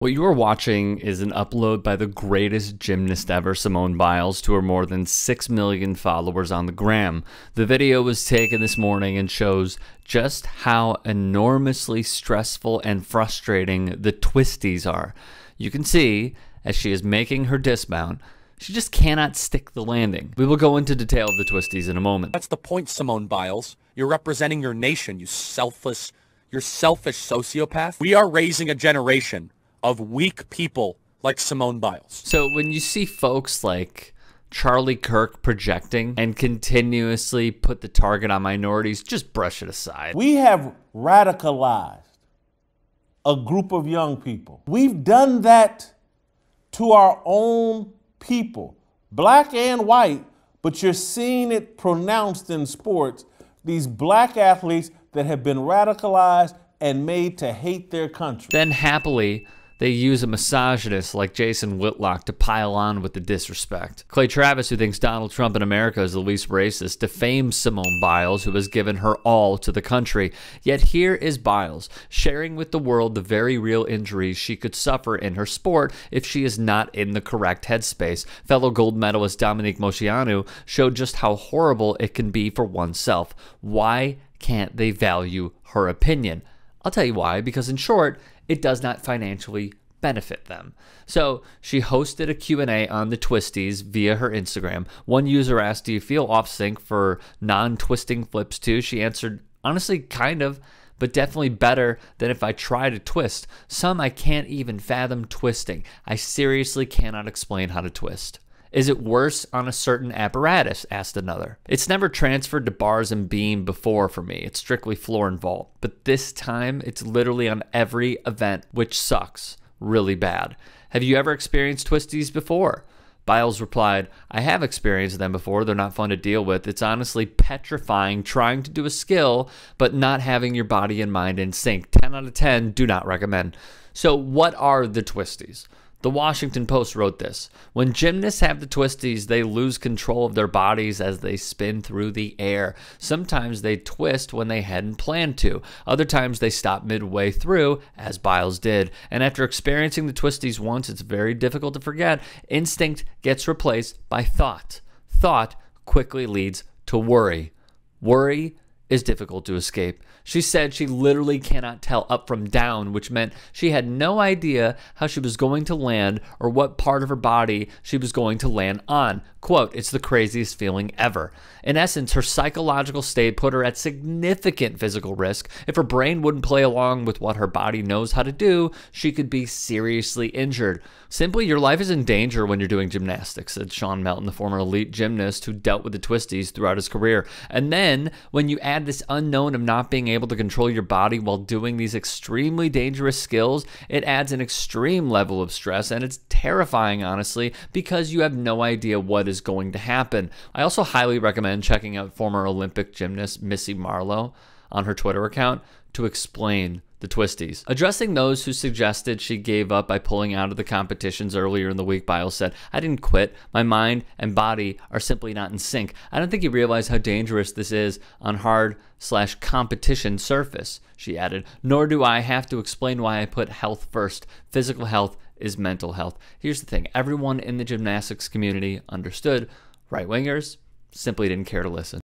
What you are watching is an upload by the greatest gymnast ever, Simone Biles, to her more than 6 million followers on the gram. The video was taken this morning and shows just how enormously stressful and frustrating the twisties are. You can see, as she is making her dismount, she just cannot stick the landing. We will go into detail of the twisties in a moment. That's the point, Simone Biles. You're representing your nation, you selfless, you're selfish sociopath. We are raising a generation of weak people like Simone Biles. So when you see folks like Charlie Kirk projecting and continuously put the target on minorities, just brush it aside. We have radicalized a group of young people. We've done that to our own people, black and white, but you're seeing it pronounced in sports. These black athletes that have been radicalized and made to hate their country. Then happily, they use a misogynist like Jason Whitlock to pile on with the disrespect. Clay Travis, who thinks Donald Trump in America is the least racist, defames Simone Biles, who has given her all to the country. Yet here is Biles sharing with the world the very real injuries she could suffer in her sport if she is not in the correct headspace. Fellow gold medalist Dominique Moceanu showed just how horrible it can be for oneself. Why can't they value her opinion? I'll tell you why, because in short, it does not financially benefit them. So she hosted a Q&A on the Twisties via her Instagram. One user asked, do you feel off sync for non-twisting flips too? She answered, honestly, kind of, but definitely better than if I try to twist. Some I can't even fathom twisting. I seriously cannot explain how to twist. Is it worse on a certain apparatus? asked another. It's never transferred to bars and beam before for me. It's strictly floor and vault. But this time, it's literally on every event, which sucks really bad. Have you ever experienced twisties before? Biles replied, I have experienced them before. They're not fun to deal with. It's honestly petrifying trying to do a skill, but not having your body and mind in sync. 10 out of 10, do not recommend. So, what are the twisties? The Washington Post wrote this When gymnasts have the twisties, they lose control of their bodies as they spin through the air. Sometimes they twist when they hadn't planned to, other times they stop midway through, as Biles did. And after experiencing the twisties once, it's very difficult to forget. Instinct gets replaced by thought. Thought quickly leads to worry. Worry is difficult to escape. She said she literally cannot tell up from down, which meant she had no idea how she was going to land or what part of her body she was going to land on. Quote, it's the craziest feeling ever. In essence, her psychological state put her at significant physical risk. If her brain wouldn't play along with what her body knows how to do, she could be seriously injured. Simply, your life is in danger when you're doing gymnastics, said Sean Melton, the former elite gymnast who dealt with the twisties throughout his career. And then when you add add this unknown of not being able to control your body while doing these extremely dangerous skills, it adds an extreme level of stress and it's terrifying, honestly, because you have no idea what is going to happen. I also highly recommend checking out former Olympic gymnast Missy Marlowe on her Twitter account to explain the twisties. Addressing those who suggested she gave up by pulling out of the competitions earlier in the week, Biles said, I didn't quit. My mind and body are simply not in sync. I don't think you realize how dangerous this is on hard slash competition surface, she added. Nor do I have to explain why I put health first. Physical health is mental health. Here's the thing everyone in the gymnastics community understood right wingers simply didn't care to listen.